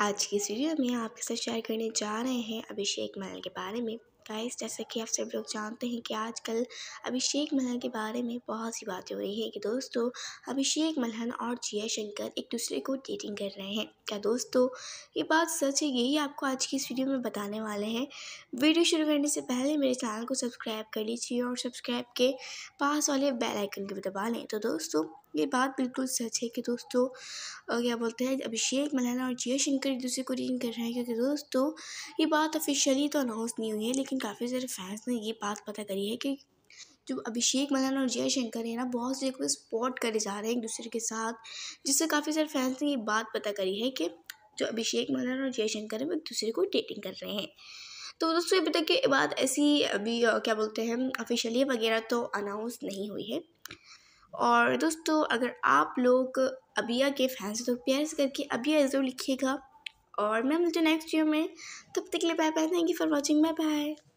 आज की इस वीडियो में आपके साथ शेयर करने जा रहे हैं अभिषेक मैनन के बारे में गाइस जैसे कि आप सब लोग जानते हैं कि आजकल अभिषेक मल्हन के बारे में बहुत सी बातें हो रही है कि दोस्तों अभिषेक मल्हन और जिया शंकर एक दूसरे को डेटिंग कर रहे हैं क्या दोस्तों ये बात सच है यही आपको आज की इस वीडियो में बताने वाले हैं वीडियो शुरू करने से पहले मेरे चैनल को सब्सक्राइब कर लीजिए और सब्सक्राइब के पास वाले बेल आइकन को भी दबा लें तो दोस्तों ये बात बिल्कुल सच है कि दोस्तों क्या बोलते हैं अभिषेक मल्हन और जिया शंकर एक दूसरे को डेटिंग कर रहे हैं क्योंकि दोस्तों ये बात ऑफिशियली तो अनाउंस नहीं हुई है लेकिन लेकिन काफ़ी सारे फैंस ने ये बात पता करी है कि जो अभिषेक मदन और जय शंकर है ना बहुत से स्पॉट करे जा रहे हैं एक दूसरे के साथ जिससे काफ़ी सारे फैंस ने ये बात पता करी है कि जो अभिषेक मदन और जयशंकर है वो एक दूसरे को डेटिंग कर रहे हैं तो दोस्तों अभी तक ये बात ऐसी अभी क्या बोलते हैं ऑफिशियली वगैरह तो अनाउंस नहीं हुई है और दोस्तों अगर आप लोग अबिया के फैंस तो प्यार से करके अबिया ज़रूर लिखिएगा और मैं मिलती हूँ नेक्स्ट वीडियो में तब तक के लिए bye bye thank you for watching bye bye